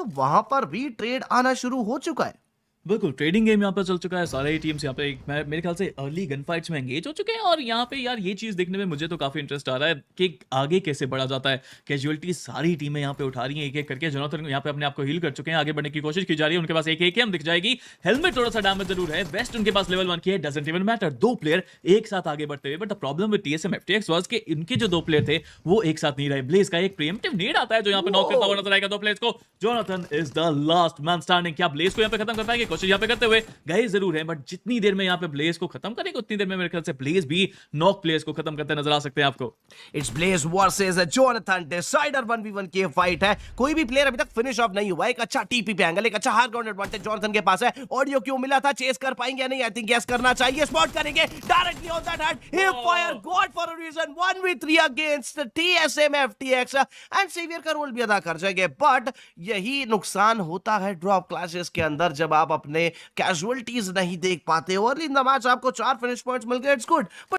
तो वहां पर भी ट्रेड आना शुरू हो चुका है बिल्कुल ट्रेडिंग गेम यहाँ पर चल चुका है सारे ही टीम्स यहाँ पे एक मेरे ख्याल से अर्ली गन फाइट्स में एंगेज हो चुके हैं और यहाँ पे यार ये चीज़ देखने में मुझे तो काफ़ी इंटरेस्ट आ रहा है कि आगे कैसे बढ़ा जाता है कैजुअलिटी सारी टीमें यहाँ पे उठा रही हैं एक एक करके जोनाथन यहाँ पे अपने आपको हील कर चुके हैं आगे बढ़ने की कोशिश की जा रही है उनके पास एक एक हम दिख जाएगी हेलमेट थोड़ा सा डैमेज जरूर है बेस्ट उनके पास लेवल वन की है डजेंट इवन मैटर दो प्लेयर एक साथ आगे बढ़ते हुए but the problem with TSM FTX was के इनके जो दो प्लेयर थे वो एक साथ नहीं रहे ब्लेज का एक प्रियमटिव नीड आता है जो यहाँ पे नॉक करता हुआ नजर आएगा दो प्लेयर को Jonathan is the last man standing क्या ब्लेज को यहाँ पे खत्म कर पाएंगे कोशिश यहाँ पे करते हुए गए जरूर है बट जितनी देर में यहाँ पे ब्लेज को खत्म करेंगे उतनी देर में मेरे ख्याल से ब्लेज भी नॉक प्लेयर्स को खत्म करते नजर आ सकते हैं आपको it's Blaze versus Jonathan decider 1v1 की फाइट है कोई भी प्लेयर अभी तक फिनिश ऑफ नहीं हुआ एक अच्छा टीपी पे एंगल एक अच्छा हार ग्राउंड एडवांटेज जोनाथन के पास है ऑडियो क्यों मिला था चेस कर पाएंगे या नहीं आई थिंक गेस करना चाहिए स्पॉट करेंगे डायरेक्टली ऑन दैट हार्ट ही fire god for a reason 1v3 against TSM FTX and saviour का रोल भी अदा कर जाएंगे बट यही नुकसान होता है ड्रॉप क्लासेस के अंदर जब आप अपने कैजुअलिटीज नहीं देख पाते हो अर्ली इन द मैच आपको चार फिनिश पॉइंट्स मिल गए इट्स गुड